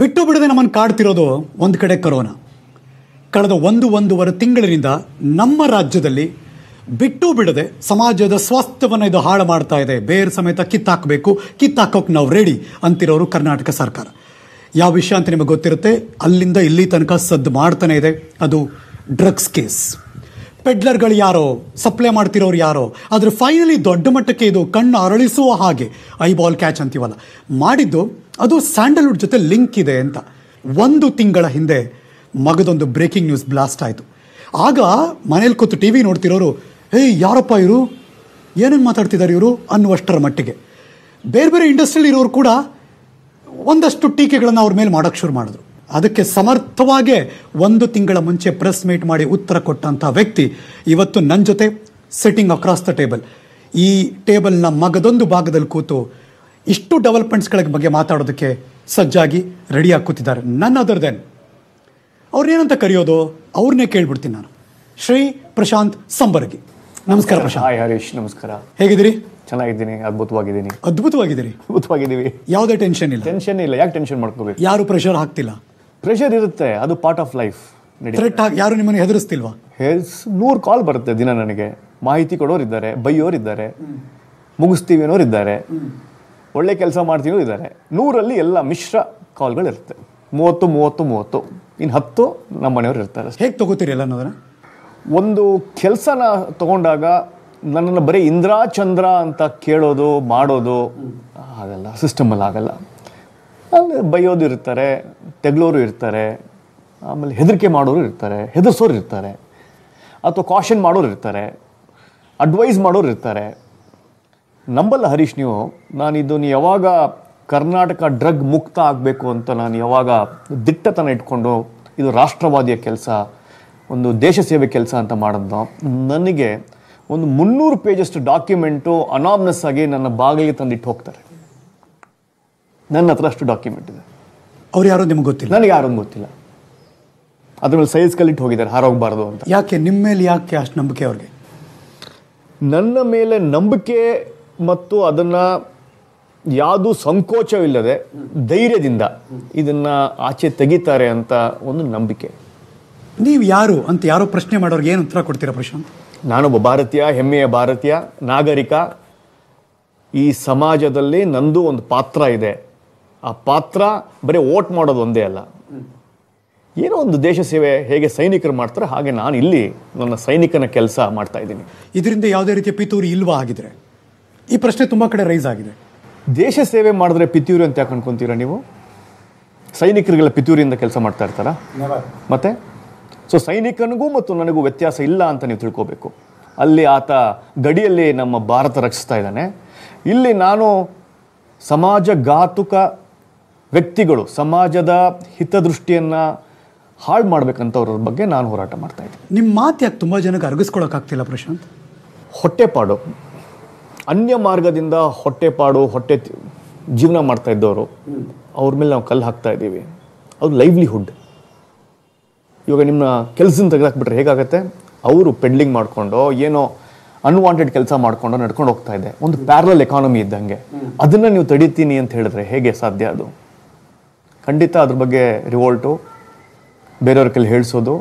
ಬಿಟ್ಟು ಬಿಡದೆ ನಮ್ಮನ್ನು ಕಾಡ್ತಿರೋದು ಒಂದು ಕಡೆ ಕರೋನಾ ಕಳೆದ ಒಂದು ಒಂದೂವರೆ ತಿಂಗಳಿನಿಂದ ನಮ್ಮ ರಾಜ್ಯದಲ್ಲಿ ಬಿಟ್ಟು ಬಿಡದೆ ಸಮಾಜದ ಸ್ವಾಸ್ಥ್ಯವನ್ನು ಇದು ಹಾಳು ಮಾಡ್ತಾ ಇದೆ ಬೇರೆ ಸಮೇತ ಕಿತ್ತಾಕಬೇಕು ಕಿತ್ತಾಕೋಕೆ ನಾವು ರೆಡಿ ಅಂತಿರೋರು ಕರ್ನಾಟಕ ಸರ್ಕಾರ ಯಾವ ವಿಷಯ ಅಂತ ನಿಮಗೆ ಗೊತ್ತಿರುತ್ತೆ ಅಲ್ಲಿಂದ ಇಲ್ಲಿ ತನಕ ಸದ್ದು ಮಾಡ್ತಾನೆ ಇದೆ ಅದು ಡ್ರಗ್ಸ್ ಕೇಸ್ ಪೆಡ್ಲರ್ಗಳು ಯಾರೋ ಸಪ್ಲೈ ಮಾಡ್ತಿರೋರು ಯಾರೋ ಆದರೆ ಫೈನಲಿ ದೊಡ್ಡ ಮಟ್ಟಕ್ಕೆ ಇದು ಕಣ್ಣು ಅರಳಿಸುವ ಹಾಗೆ ಐ ಬಾಲ್ ಕ್ಯಾಚ್ ಅಂತೀವಲ್ಲ ಮಾಡಿದ್ದು ಅದು ಸ್ಯಾಂಡಲ್ವುಡ್ ಜೊತೆ ಲಿಂಕ್ ಇದೆ ಅಂತ ಒಂದು ತಿಂಗಳ ಹಿಂದೆ ಮಗದೊಂದು ಬ್ರೇಕಿಂಗ್ ನ್ಯೂಸ್ ಬ್ಲಾಸ್ಟ್ ಆಯಿತು ಆಗ ಮನೇಲಿ ಕೂತು ಟಿ ವಿ ನೋಡ್ತಿರೋರು ಏಯ್ ಯಾರಪ್ಪ ಇವರು ಏನೇನು ಮಾತಾಡ್ತಿದ್ದಾರೆ ಇವರು ಅನ್ನುವಷ್ಟರ ಮಟ್ಟಿಗೆ ಬೇರೆ ಬೇರೆ ಇಂಡಸ್ಟ್ರಿಯಲ್ಲಿ ಇರೋರು ಕೂಡ ಒಂದಷ್ಟು ಟೀಕೆಗಳನ್ನು ಅವ್ರ ಮೇಲೆ ಮಾಡೋಕ್ಕೆ ಶುರು ಮಾಡಿದ್ರು ಅದಕ್ಕೆ ಸಮರ್ಥವಾಗೇ ಒಂದು ತಿಂಗಳ ಮುಂಚೆ ಪ್ರೆಸ್ ಮೀಟ್ ಮಾಡಿ ಉತ್ತರ ಕೊಟ್ಟಂಥ ವ್ಯಕ್ತಿ ಇವತ್ತು ನನ್ನ ಜೊತೆ ಸೆಟ್ಟಿಂಗ್ ಅಕ್ರಾಸ್ ದ ಟೇಬಲ್ ಈ ಟೇಬಲ್ನ ಮಗದೊಂದು ಭಾಗದಲ್ಲಿ ಕೂತು ಇಷ್ಟು ಡೆವಲಪ್ಮೆಂಟ್ಸ್ಗಳ ಬಗ್ಗೆ ಮಾತಾಡೋದಕ್ಕೆ ಸಜ್ಜಾಗಿ ರೆಡಿ ಹಾಕುತ್ತಿದ್ದಾರೆ ನನ್ನ ಅದರ್ ದೆನ್ ಅವ್ರನ್ನೇನಂತ ಕರೆಯೋದು ಅವ್ರನ್ನೇ ಕೇಳ್ಬಿಡ್ತೀನಿ ನಾನು ಶ್ರೀ ಪ್ರಶಾಂತ್ ಸಂಬರ್ಗಿ ನಮಸ್ಕಾರ ಪ್ರಶಾಂತ್ ಹಾಯ್ ಹರೀಶ್ ನಮಸ್ಕಾರ ಹೇಗಿದ್ದೀರಿ ಚೆನ್ನಾಗಿದ್ದೀನಿ ಅದ್ಭುತವಾಗಿದ್ದೀನಿ ಅದ್ಭುತವಾಗಿದ್ದೀರಿ ಅದ್ಭುತವಾಗಿದ್ದೀವಿ ಯಾವುದೇ ಟೆನ್ಷನ್ ಇಲ್ಲ ಟೆನ್ಷನ್ ಇಲ್ಲ ಯಾಕೆ ಟೆನ್ಷನ್ ಮಾಡ್ಕೋಬೇಕು ಯಾರು ಪ್ರೆಷರ್ ಹಾಕ್ತಿಲ್ಲ ಪ್ರೆಷರ್ ಇರುತ್ತೆ ಅದು ಪಾರ್ಟ್ ಆಫ್ ಲೈಫ್ ಥ್ರೆಟ್ ಆಗಿ ಯಾರು ನಿಮ್ಮನ್ನು ಹೆದರಿಸ್ತಿಲ್ವಾ ಹೆಸ್ ನೂರು ಕಾಲ್ ಬರುತ್ತೆ ದಿನ ನನಗೆ ಮಾಹಿತಿ ಕೊಡೋರಿದ್ದಾರೆ ಬೈಯೋರಿದ್ದಾರೆ ಮುಗಿಸ್ತೀವಿ ಅನ್ನೋರಿದ್ದಾರೆ ಒಳ್ಳೆ ಕೆಲಸ ಮಾಡ್ತೀವೋ ಇದ್ದಾರೆ ನೂರಲ್ಲಿ ಎಲ್ಲ ಮಿಶ್ರ ಕಾಲ್ಗಳಿರುತ್ತೆ ಮೂವತ್ತು ಮೂವತ್ತು ಮೂವತ್ತು ಇನ್ನು ಹತ್ತು ನಮ್ಮ ಮನೆಯವರು ಇರ್ತಾರೆ ಹೇಗೆ ತಗೋತೀರಿ ಎಲ್ಲ ಅನ್ನೋದನ್ನ ಒಂದು ಕೆಲಸನ ತಗೊಂಡಾಗ ನನ್ನನ್ನು ಬರೀ ಇಂದ್ರಾ ಚಂದ್ರ ಅಂತ ಕೇಳೋದು ಮಾಡೋದು ಆಗಲ್ಲ ಸಿಸ್ಟಮಲ್ಲಿ ಆಗಲ್ಲ ಅಲ್ಲಿ ಬೈಯೋದು ಇರ್ತಾರೆ ತೆಗ್ಲೋರು ಇರ್ತಾರೆ ಆಮೇಲೆ ಹೆದರಿಕೆ ಮಾಡೋರು ಇರ್ತಾರೆ ಹೆದರ್ಸೋರು ಇರ್ತಾರೆ ಅಥವಾ ಕಾಷನ್ ಮಾಡೋರು ಇರ್ತಾರೆ ಅಡ್ವೈಸ್ ಮಾಡೋರು ಇರ್ತಾರೆ ನಂಬಲ್ಲ ಹರೀಶ್ ನೀವು ಇದು ನೀವು ಯಾವಾಗ ಕರ್ನಾಟಕ ಡ್ರಗ್ ಮುಕ್ತ ಆಗಬೇಕು ಅಂತ ನಾನು ಯಾವಾಗ ದಿಟ್ಟತನ ಇಟ್ಕೊಂಡು ಇದು ರಾಷ್ಟ್ರವಾದಿಯ ಕೆಲಸ ಒಂದು ದೇಶ ಸೇವೆ ಕೆಲಸ ಅಂತ ಮಾಡಿದ್ನೋ ನನಗೆ ಒಂದು ಮುನ್ನೂರು ಪೇಜಷ್ಟು ಡಾಕ್ಯುಮೆಂಟು ಅನಾಮ್ನಸ್ ಆಗಿ ನನ್ನ ಬಾಗಿಲಿಗೆ ತಂದಿಟ್ಟು ಹೋಗ್ತಾರೆ ನನ್ನ ಹತ್ರ ಅಷ್ಟು ಡಾಕ್ಯುಮೆಂಟ್ ಇದೆ ಅವ್ರು ಯಾರೋ ನಿಮ್ಗೆ ಗೊತ್ತಿಲ್ಲ ನನಗೆ ಯಾರೂ ಗೊತ್ತಿಲ್ಲ ಅದ್ರ ಮೇಲೆ ಸೈಜ್ ಕಲಿಟ್ಟು ಹೋಗಿದ್ದಾರೆ ಹಾರೋಗಬಾರ್ದು ಅಂತ ಯಾಕೆ ನಿಮ್ಮ ಮೇಲೆ ಯಾಕೆ ಅಷ್ಟು ನಂಬಿಕೆ ಅವ್ರಿಗೆ ನನ್ನ ಮೇಲೆ ನಂಬಿಕೆ ಮತ್ತು ಅದನ್ನು ಯಾವುದು ಸಂಕೋಚವಿಲ್ಲದೆ ಧೈರ್ಯದಿಂದ ಇದನ್ನು ಆಚೆ ತೆಗಿತಾರೆ ಅಂತ ಒಂದು ನಂಬಿಕೆ ನೀವು ಯಾರು ಅಂತ ಯಾರೋ ಪ್ರಶ್ನೆ ಮಾಡೋರಿಗೆ ಏನು ಉತ್ತರ ಕೊಡ್ತೀರಾ ಪ್ರಶಾಂತ್ ನಾನೊಬ್ಬ ಭಾರತೀಯ ಹೆಮ್ಮೆಯ ಭಾರತೀಯ ನಾಗರಿಕ ಈ ಸಮಾಜದಲ್ಲಿ ನಂದು ಒಂದು ಪಾತ್ರ ಇದೆ ಆ ಪಾತ್ರ ಬರೀ ಓಟ್ ಮಾಡೋದು ಒಂದೇ ಅಲ್ಲ ಏನೋ ಒಂದು ದೇಶ ಸೇವೆ ಹೇಗೆ ಸೈನಿಕರು ಮಾಡ್ತಾರೆ ಹಾಗೆ ನಾನು ಇಲ್ಲಿ ನನ್ನ ಸೈನಿಕನ ಕೆಲಸ ಮಾಡ್ತಾ ಇದ್ದೀನಿ ಇದರಿಂದ ಯಾವುದೇ ರೀತಿಯ ಪಿತೂರಿ ಇಲ್ವಾ ಆಗಿದ್ರೆ ಈ ಪ್ರಶ್ನೆ ತುಂಬ ಕಡೆ ರೈಸ್ ಆಗಿದೆ ದೇಶ ಸೇವೆ ಮಾಡಿದ್ರೆ ಪಿತೂರಿ ಅಂತ ಯಾಕೆ ಅನ್ಕೊಂತೀರಾ ನೀವು ಸೈನಿಕರಿಗೆಲ್ಲ ಪಿತೂರಿಯಿಂದ ಕೆಲಸ ಮಾಡ್ತಾ ಇರ್ತಾರ ಮತ್ತೆ ಸೊ ಸೈನಿಕನಿಗೂ ಮತ್ತು ನನಗೂ ವ್ಯತ್ಯಾಸ ಇಲ್ಲ ಅಂತ ನೀವು ತಿಳ್ಕೋಬೇಕು ಅಲ್ಲಿ ಆತ ಗಡಿಯಲ್ಲಿ ನಮ್ಮ ಭಾರತ ರಕ್ಷಿಸ್ತಾ ಇದ್ದಾನೆ ಇಲ್ಲಿ ನಾನು ಸಮಾಜಘಾತುಕ ವ್ಯಕ್ತಿಗಳು ಸಮಾಜದ ಹಿತದೃಷ್ಟಿಯನ್ನು ಹಾಳು ಮಾಡ್ಬೇಕಂತವ್ರ ಬಗ್ಗೆ ನಾನು ಹೋರಾಟ ಮಾಡ್ತಾ ಇದ್ದೀನಿ ನಿಮ್ಮ ಮಾತು ಯಾಕೆ ತುಂಬ ಜನಕ್ಕೆ ಅರಗಿಸ್ಕೊಳಕ್ಕಾಗ್ತಿಲ್ಲ ಪ್ರಶಾಂತ್ ಹೊಟ್ಟೆಪಾಡು ಅನ್ಯ ಮಾರ್ಗದಿಂದ ಪಾಡು ಹೊಟ್ಟೆ ಜೀವನ ಮಾಡ್ತಾ ಇದ್ದವರು ಅವ್ರ ಮೇಲೆ ನಾವು ಕಲ್ಲು ಹಾಕ್ತಾ ಇದ್ದೀವಿ ಅವ್ರ ಲೈವ್ಲಿಹುಡ್ ಇವಾಗ ನಿಮ್ಮ ಕೆಲಸನ ತೆಗೆದಾಕ್ಬಿಟ್ರೆ ಹೇಗಾಗತ್ತೆ ಅವರು ಪೆಡ್ಲಿಂಗ್ ಮಾಡಿಕೊಂಡು ಏನೋ ಅನ್ವಾಂಟೆಡ್ ಕೆಲಸ ಮಾಡ್ಕೊಂಡು ನಡ್ಕೊಂಡು ಹೋಗ್ತಾ ಇದೆ ಒಂದು ಪ್ಯಾರಲಲ್ ಎಕಾನಮಿ ಇದ್ದಂಗೆ ಅದನ್ನು ನೀವು ತಡಿತೀನಿ ಅಂತ ಹೇಳಿದ್ರೆ ಹೇಗೆ ಸಾಧ್ಯ ಅದು ಖಂಡಿತ ಅದ್ರ ಬಗ್ಗೆ ರಿವೋಲ್ಟು ಬೇರೆಯವ್ರ ಕೈಲಿ ಹೇಳಿಸೋದು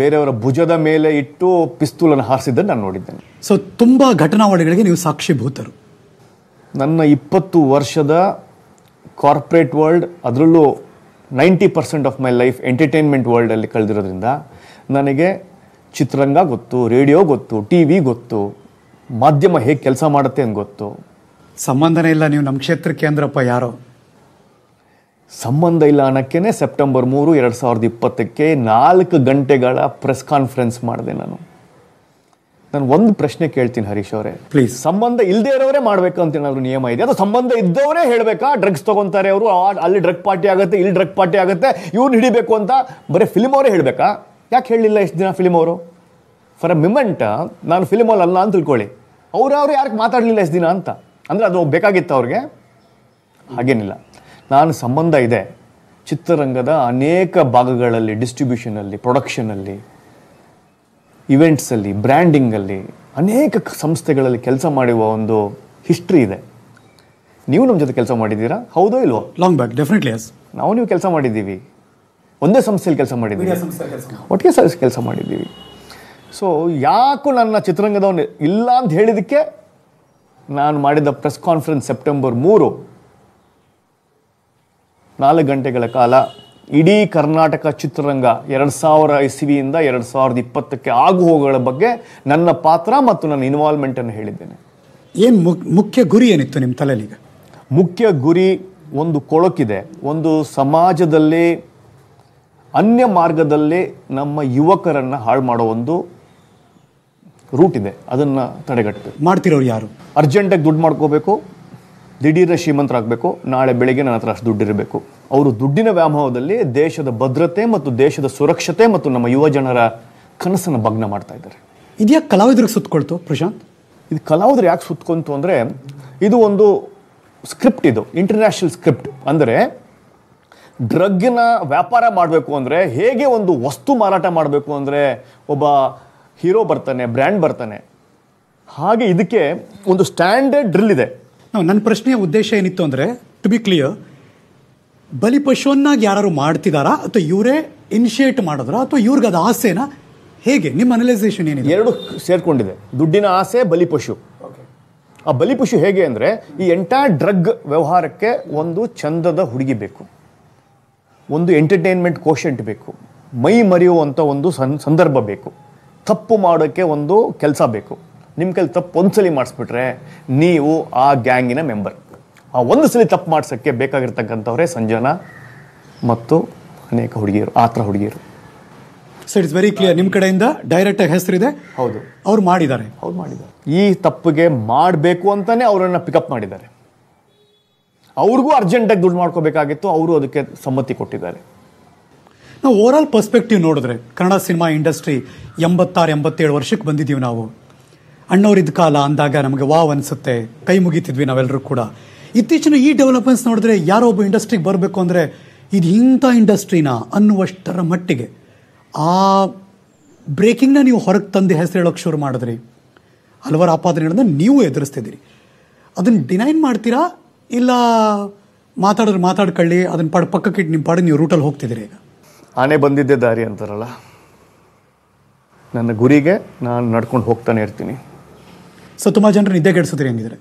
ಬೇರೆಯವರ ಭುಜದ ಮೇಲೆ ಇಟ್ಟು ಪಿಸ್ತೂಲನ್ನು ಹಾರಿಸಿದ್ದನ್ನು ನಾನು ನೋಡಿದ್ದೇನೆ ಸೊ ತುಂಬ ಘಟನಾವಳಿಗಳಿಗೆ ನೀವು ಸಾಕ್ಷಿಭೂತರು ನನ್ನ ಇಪ್ಪತ್ತು ವರ್ಷದ ಕಾರ್ಪೊರೇಟ್ ವರ್ಲ್ಡ್ ಅದರಲ್ಲೂ ninety percent of my life entertainment ವರ್ಲ್ಡಲ್ಲಿ ಕಳೆದಿರೋದ್ರಿಂದ ನನಗೆ ಚಿತ್ರರಂಗ ಗೊತ್ತು ರೇಡಿಯೋ ಗೊತ್ತು ಟಿ ವಿ ಗೊತ್ತು ಮಾಧ್ಯಮ ಹೇಗೆ ಕೆಲಸ ಮಾಡುತ್ತೆ ಅಂತ ಗೊತ್ತು ಸಂಬಂಧನೇ ಇಲ್ಲ ನೀವು ನಮ್ಮ ಕ್ಷೇತ್ರಕ್ಕೆ ಅಂದ್ರಪ್ಪ ಯಾರೋ ಸಂಬಂಧ ಇಲ್ಲ ಅನ್ನೋಕ್ಕೆ ಸೆಪ್ಟೆಂಬರ್ ಮೂರು ಎರಡು ಸಾವಿರದ ಇಪ್ಪತ್ತಕ್ಕೆ ನಾಲ್ಕು ಗಂಟೆಗಳ ಪ್ರೆಸ್ ಕಾನ್ಫರೆನ್ಸ್ ಮಾಡಿದೆ ನಾನು ನಾನು ಒಂದು ಪ್ರಶ್ನೆ ಕೇಳ್ತೀನಿ ಹರೀಶ್ ಅವರೇ ಪ್ಲೀಸ್ ಸಂಬಂಧ ಇಲ್ಲದೇ ಇರೋರೇ ಮಾಡಬೇಕು ಅಂತ ಏನಾದ್ರು ನಿಯಮ ಇದೆ ಅದು ಸಂಬಂಧ ಇದ್ದವರೇ ಹೇಳಬೇಕಾ ಡ್ರಗ್ಸ್ ತಗೊಂತಾರೆ ಅವರು ಅಲ್ಲಿ ಡ್ರಗ್ ಪಾರ್ಟಿ ಆಗುತ್ತೆ ಇಲ್ಲಿ ಡ್ರಗ್ ಪಾರ್ಟಿ ಆಗುತ್ತೆ ಇವ್ರು ಹಿಡಿಬೇಕು ಅಂತ ಬರೀ ಫಿಲ್ಮ್ ಅವರೇ ಹೇಳಬೇಕಾ ಯಾಕೆ ಹೇಳಲಿಲ್ಲ ಎಷ್ಟು ದಿನ ಫಿಲ್ಮ್ ಅವರು ಫಾರ್ ಅ ಮಿಮೆಂಟ್ ನಾನು ಫಿಲ್ಮ್ ಅಲ್ಲ ಅಂತ ತಿಳ್ಕೊಳ್ಳಿ ಅವರು ಯಾರು ಮಾತಾಡಲಿಲ್ಲ ಎಷ್ಟು ದಿನ ಅಂತ ಅಂದರೆ ಅದು ಬೇಕಾಗಿತ್ತು ಅವ್ರಿಗೆ ಹಾಗೇನಿಲ್ಲ ನಾನು ಸಂಬಂಧ ಇದೆ ಚಿತ್ರರಂಗದ ಅನೇಕ ಭಾಗಗಳಲ್ಲಿ ಡಿಸ್ಟ್ರಿಬ್ಯೂಷನಲ್ಲಿ ಪ್ರೊಡಕ್ಷನಲ್ಲಿ ಇವೆಂಟ್ಸಲ್ಲಿ ಬ್ರ್ಯಾಂಡಿಂಗಲ್ಲಿ ಅನೇಕ ಸಂಸ್ಥೆಗಳಲ್ಲಿ ಕೆಲಸ ಮಾಡುವ ಒಂದು ಹಿಸ್ಟ್ರಿ ಇದೆ ನೀವು ನಮ್ಮ ಜೊತೆ ಕೆಲಸ ಮಾಡಿದ್ದೀರಾ ಹೌದೋ ಇಲ್ವೋ ಲಾಂಗ್ ಬ್ಯಾಕ್ ಡೆಫಿನೆಟ್ಲಿ ಎಸ್ ನಾವು ನೀವು ಕೆಲಸ ಮಾಡಿದ್ದೀವಿ ಒಂದೇ ಸಂಸ್ಥೆಯಲ್ಲಿ ಕೆಲಸ ಮಾಡಿದ್ದೀವಿ ಒಟ್ಟಿಗೆ ಸರ್ ಕೆಲಸ ಮಾಡಿದ್ದೀವಿ ಸೊ ಯಾಕೋ ನನ್ನ ಚಿತ್ರರಂಗದವನು ಇಲ್ಲ ಅಂತ ಹೇಳಿದ್ದಕ್ಕೆ ನಾನು ಮಾಡಿದ ಪ್ರೆಸ್ ಕಾನ್ಫರೆನ್ಸ್ ಸೆಪ್ಟೆಂಬರ್ ಮೂರು ನಾಲ್ಕು ಗಂಟೆಗಳ ಕಾಲ ಇಡೀ ಕರ್ನಾಟಕ ಚಿತ್ರರಂಗ ಎರಡು ಸಾವಿರ ಇಸವಿಯಿಂದ ಎರಡು ಸಾವಿರದ ಇಪ್ಪತ್ತಕ್ಕೆ ಆಗು ಬಗ್ಗೆ ನನ್ನ ಪಾತ್ರ ಮತ್ತು ನನ್ನ ಇನ್ವಾಲ್ವ್ಮೆಂಟನ್ನು ಹೇಳಿದ್ದೇನೆ ಏನು ಮುಖ್ಯ ಗುರಿ ಏನಿತ್ತು ನಿಮ್ಮ ತಲೆಯಲ್ಲಿ ಮುಖ್ಯ ಗುರಿ ಒಂದು ಕೊಳಕಿದೆ ಒಂದು ಸಮಾಜದಲ್ಲಿ ಅನ್ಯ ಮಾರ್ಗದಲ್ಲಿ ನಮ್ಮ ಯುವಕರನ್ನು ಹಾಳು ಮಾಡೋ ಒಂದು ರೂಟ್ ಇದೆ ಅದನ್ನು ತಡೆಗಟ್ಟು ಮಾಡ್ತಿರೋರು ಯಾರು ಅರ್ಜೆಂಟಾಗಿ ದುಡ್ಡು ಮಾಡ್ಕೋಬೇಕು ದಿಢೀರ್ನ ಶ್ರೀಮಂತರಾಗಬೇಕು ನಾಳೆ ಬೆಳಿಗ್ಗೆ ನನ್ನ ಹತ್ರ ಅಷ್ಟು ದುಡ್ಡಿರಬೇಕು ಅವರು ದುಡ್ಡಿನ ವ್ಯಾಮೋಹದಲ್ಲಿ ದೇಶದ ಭದ್ರತೆ ಮತ್ತು ದೇಶದ ಸುರಕ್ಷತೆ ಮತ್ತು ನಮ್ಮ ಯುವ ಜನರ ಕನಸನ್ನು ಭಗ್ನ ಮಾಡ್ತಾ ಇದ್ದಾರೆ ಇದ್ಯಾ ಕಲಾವಿದರಿಗೆ ಸುತ್ತಕೊಳ್ತು ಪ್ರಶಾಂತ್ ಇದು ಕಲಾವಿದ್ರು ಯಾಕೆ ಸುತ್ತಕೊಂತು ಅಂದರೆ ಇದು ಒಂದು ಸ್ಕ್ರಿಪ್ಟ್ ಇದು ಇಂಟರ್ನ್ಯಾಷನಲ್ ಸ್ಕ್ರಿಪ್ಟ್ ಅಂದರೆ ಡ್ರಗ್ಗಿನ ವ್ಯಾಪಾರ ಮಾಡಬೇಕು ಅಂದರೆ ಹೇಗೆ ಒಂದು ವಸ್ತು ಮಾರಾಟ ಮಾಡಬೇಕು ಅಂದರೆ ಒಬ್ಬ ಹೀರೋ ಬರ್ತಾನೆ ಬ್ರ್ಯಾಂಡ್ ಬರ್ತಾನೆ ಹಾಗೆ ಇದಕ್ಕೆ ಒಂದು ಸ್ಟ್ಯಾಂಡರ್ಡ್ ಡ್ರಿಲ್ ಇದೆ ನಾವು ನನ್ನ ಪ್ರಶ್ನೆಯ ಉದ್ದೇಶ ಏನಿತ್ತು ಅಂದರೆ ಟು ಬಿ ಕ್ಲಿಯರ್ ಪಶುವನ್ನಾಗಿ ಯಾರು ಮಾಡ್ತಿದ್ದಾರಾ ಅಥವಾ ಇವರೇ ಇನಿಷಿಯೇಟ್ ಮಾಡಿದ್ರ ಅಥವಾ ಇವ್ರಿಗೆ ಅದು ಆಸೆನಾ ಹೇಗೆ ನಿಮ್ಮ ಅನಲೈಸೇಷನ್ ಏನಿದೆ ಎರಡು ಸೇರ್ಕೊಂಡಿದೆ ದುಡ್ಡಿನ ಆಸೆ ಬಲಿಪಶು ಆ ಬಲಿಪಶು ಹೇಗೆ ಅಂದರೆ ಈ ಎಂಟೈರ್ ಡ್ರಗ್ ವ್ಯವಹಾರಕ್ಕೆ ಒಂದು ಚಂದದ ಹುಡುಗಿ ಬೇಕು ಒಂದು ಎಂಟರ್ಟೈನ್ಮೆಂಟ್ ಕೋಶೆಂಟ್ ಬೇಕು ಮೈ ಮರೆಯುವಂಥ ಒಂದು ಸಂದರ್ಭ ಬೇಕು ತಪ್ಪು ಮಾಡೋಕ್ಕೆ ಒಂದು ಕೆಲಸ ಬೇಕು ನಿಮ್ಮ ಕೈಲಿ ತಪ್ಪು ಒಂದ್ಸಲಿ ಮಾಡಿಸ್ಬಿಟ್ರೆ ನೀವು ಆ ಗ್ಯಾಂಗಿನ ಮೆಂಬರ್ ಆ ಒಂದು ಸಲ ತಪ್ಪು ಮಾಡಿಸೋಕ್ಕೆ ಬೇಕಾಗಿರ್ತಕ್ಕಂಥವ್ರೆ ಸಂಜನಾ ಮತ್ತು ಅನೇಕ ಹುಡುಗಿಯರು ಆ ಥರ ಹುಡುಗಿಯರು ಸೊ ಇಟ್ಸ್ ವೆರಿ ಕ್ಲಿಯರ್ ನಿಮ್ಮ ಕಡೆಯಿಂದ ಡೈರೆಕ್ಟಾಗಿ ಹೆಸರಿದೆ ಹೌದು ಅವ್ರು ಮಾಡಿದ್ದಾರೆ ಅವ್ರು ಮಾಡಿದ್ದಾರೆ ಈ ತಪ್ಪಿಗೆ ಮಾಡಬೇಕು ಅಂತಲೇ ಅವರನ್ನು ಪಿಕಪ್ ಮಾಡಿದ್ದಾರೆ ಅವ್ರಿಗೂ ಅರ್ಜೆಂಟಾಗಿ ದುಡ್ಡು ಮಾಡ್ಕೋಬೇಕಾಗಿತ್ತು ಅವರು ಅದಕ್ಕೆ ಸಮ್ಮತಿ ಕೊಟ್ಟಿದ್ದಾರೆ ನಾವು ಆಲ್ ಪರ್ಸ್ಪೆಕ್ಟಿವ್ ನೋಡಿದ್ರೆ ಕನ್ನಡ ಸಿನಿಮಾ ಇಂಡಸ್ಟ್ರಿ ಎಂಬತ್ತಾರು ಎಂಬತ್ತೇಳು ವರ್ಷಕ್ಕೆ ಬಂದಿದ್ದೀವಿ ನಾವು ಅಣ್ಣವ್ರಿದ್ದ ಕಾಲ ಅಂದಾಗ ನಮಗೆ ವಾವ್ ಅನಿಸುತ್ತೆ ಕೈ ಮುಗಿತಿದ್ವಿ ನಾವೆಲ್ಲರೂ ಕೂಡ ಇತ್ತೀಚಿನ ಈ ಡೆವಲಪ್ಮೆಂಟ್ಸ್ ನೋಡಿದ್ರೆ ಯಾರೋ ಒಬ್ಬ ಇಂಡಸ್ಟ್ರಿಗೆ ಬರಬೇಕು ಅಂದರೆ ಇದು ಇಂಥ ಇಂಡಸ್ಟ್ರಿನ ಅನ್ನುವಷ್ಟರ ಮಟ್ಟಿಗೆ ಆ ಬ್ರೇಕಿಂಗ್ನ ನೀವು ಹೊರಗೆ ತಂದು ಹೆಸರು ಹೇಳೋಕ್ಕೆ ಶುರು ಮಾಡಿದ್ರಿ ಹಲವಾರು ಆಪಾದನೆಗಳನ್ನು ನೀವು ಎದುರಿಸ್ತಿದ್ದೀರಿ ಅದನ್ನು ಡಿನೈನ್ ಮಾಡ್ತೀರಾ ಇಲ್ಲ ಮಾತಾಡಿದ್ರೆ ಮಾತಾಡ್ಕೊಳ್ಳಿ ಅದನ್ನು ಪಡ ಪಕ್ಕಕ್ಕೆ ನಿಮ್ಮ ಪಾಡು ನೀವು ರೂಟಲ್ಲಿ ಹೋಗ್ತಿದ್ದೀರಿ ಈಗ ಆನೆ ಬಂದಿದ್ದೆ ದಾರಿ ಅಂತಾರಲ್ಲ ನನ್ನ ಗುರಿಗೆ ನಾನು ನಡ್ಕೊಂಡು ಹೋಗ್ತಾನೆ ಇರ್ತೀನಿ ಸೊ ತುಂಬ ಜನರು ನಿದ್ದೆ ಕೆಡಿಸಿದ್ರೆ ಹೆಂಗಿದ್ರೆ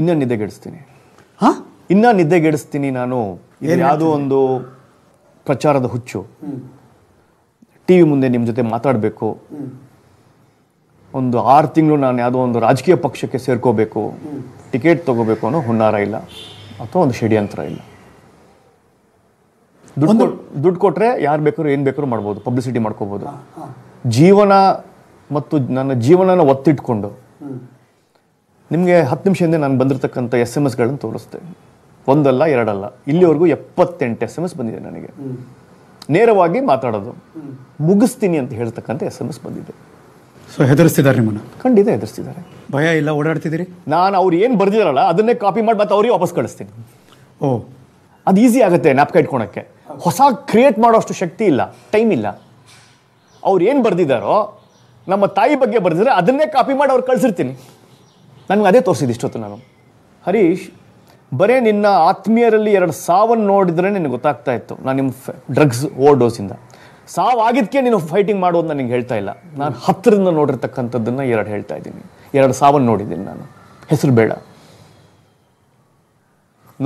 ಇನ್ನೂ ನಿದ್ದೆಗೆಡಿಸ್ತೀನಿ ಹಾಂ ಇನ್ನೂ ನಿದ್ದೆಗೆಡಿಸ್ತೀನಿ ನಾನು ಯಾವುದೋ ಒಂದು ಪ್ರಚಾರದ ಹುಚ್ಚು ಟಿ ವಿ ಮುಂದೆ ನಿಮ್ಮ ಜೊತೆ ಮಾತಾಡಬೇಕು ಒಂದು ಆರು ತಿಂಗಳು ನಾನು ಯಾವುದೋ ಒಂದು ರಾಜಕೀಯ ಪಕ್ಷಕ್ಕೆ ಸೇರ್ಕೋಬೇಕು ಟಿಕೆಟ್ ತಗೋಬೇಕು ಅನ್ನೋ ಹುನ್ನಾರ ಇಲ್ಲ ಅಥವಾ ಒಂದು ಷಡ್ಯಂತ್ರ ಇಲ್ಲ ದುಡ್ಡು ದುಡ್ಡು ಕೊಟ್ಟರೆ ಯಾರು ಬೇಕಾದ್ರೂ ಏನು ಬೇಕಾದ್ರೂ ಮಾಡ್ಬೋದು ಪಬ್ಲಿಸಿಟಿ ಮಾಡ್ಕೋಬೋದು ಜೀವನ ಮತ್ತು ನನ್ನ ಜೀವನನ ಒತ್ತಿಟ್ಕೊಂಡು ನಿಮಗೆ ಹತ್ತು ನಿಮಿಷ ಹಿಂದೆ ನಾನು ಬಂದಿರತಕ್ಕಂಥ ಎಸ್ ಎಮ್ ಎಸ್ಗಳನ್ನು ತೋರಿಸ್ತೆ ಒಂದಲ್ಲ ಎರಡಲ್ಲ ಇಲ್ಲಿವರೆಗೂ ಎಪ್ಪತ್ತೆಂಟು ಎಸ್ ಎಮ್ ಎಸ್ ಬಂದಿದೆ ನನಗೆ ನೇರವಾಗಿ ಮಾತಾಡೋದು ಮುಗಿಸ್ತೀನಿ ಅಂತ ಹೇಳ್ತಕ್ಕಂಥ ಎಸ್ ಎಮ್ ಎಸ್ ಬಂದಿದೆ ಸೊ ಹೆದರಿಸ್ತಿದ್ದಾರೆ ನಿಮ್ಮನ್ನು ಖಂಡಿತ ಹೆದರಿಸ್ತಿದ್ದಾರೆ ಭಯ ಇಲ್ಲ ಓಡಾಡ್ತಿದ್ದೀರಿ ನಾನು ಅವ್ರು ಏನು ಬರ್ದಿದಾರಲ್ಲ ಅದನ್ನೇ ಕಾಪಿ ಮಾಡಿ ಮತ್ತು ಅವ್ರಿಗೆ ವಾಪಸ್ ಕಳಿಸ್ತೀನಿ ಓ ಅದು ಈಸಿ ಆಗುತ್ತೆ ನಾಪ್ಕ ಇಟ್ಕೊಳಕ್ಕೆ ಹೊಸ ಕ್ರಿಯೇಟ್ ಮಾಡೋಷ್ಟು ಶಕ್ತಿ ಇಲ್ಲ ಟೈಮ್ ಇಲ್ಲ ಅವ್ರು ಏನು ಬರೆದಿದ್ದಾರೋ ನಮ್ಮ ತಾಯಿ ಬಗ್ಗೆ ಬರೆದಿದ್ರೆ ಅದನ್ನೇ ಕಾಪಿ ಮಾಡಿ ಅವ್ರು ಕಳಿಸಿರ್ತೀನಿ ನನಗೆ ಅದೇ ತೋರಿಸಿದೆ ಇಷ್ಟೊತ್ತು ನಾನು ಹರೀಶ್ ಬರೇ ನಿನ್ನ ಆತ್ಮೀಯರಲ್ಲಿ ಎರಡು ಸಾವನ್ನು ನೋಡಿದ್ರೆ ನಿನಗೆ ಗೊತ್ತಾಗ್ತಾ ಇತ್ತು ನಾನು ನಿಮ್ಮ ಡ್ರಗ್ಸ್ ಓವರ್ ಡೋಸಿಂದ ಸಾವಾಗಿದ್ದಕ್ಕೆ ನೀನು ಫೈಟಿಂಗ್ ಮಾಡುವುದು ನನಗೆ ಹೇಳ್ತಾ ಇಲ್ಲ ನಾನು ಹತ್ತಿರದಿಂದ ನೋಡಿರ್ತಕ್ಕಂಥದ್ದನ್ನು ಎರಡು ಹೇಳ್ತಾ ಇದ್ದೀನಿ ಎರಡು ಸಾವನ್ನು ನೋಡಿದ್ದೀನಿ ನಾನು ಹೆಸರು ಬೇಡ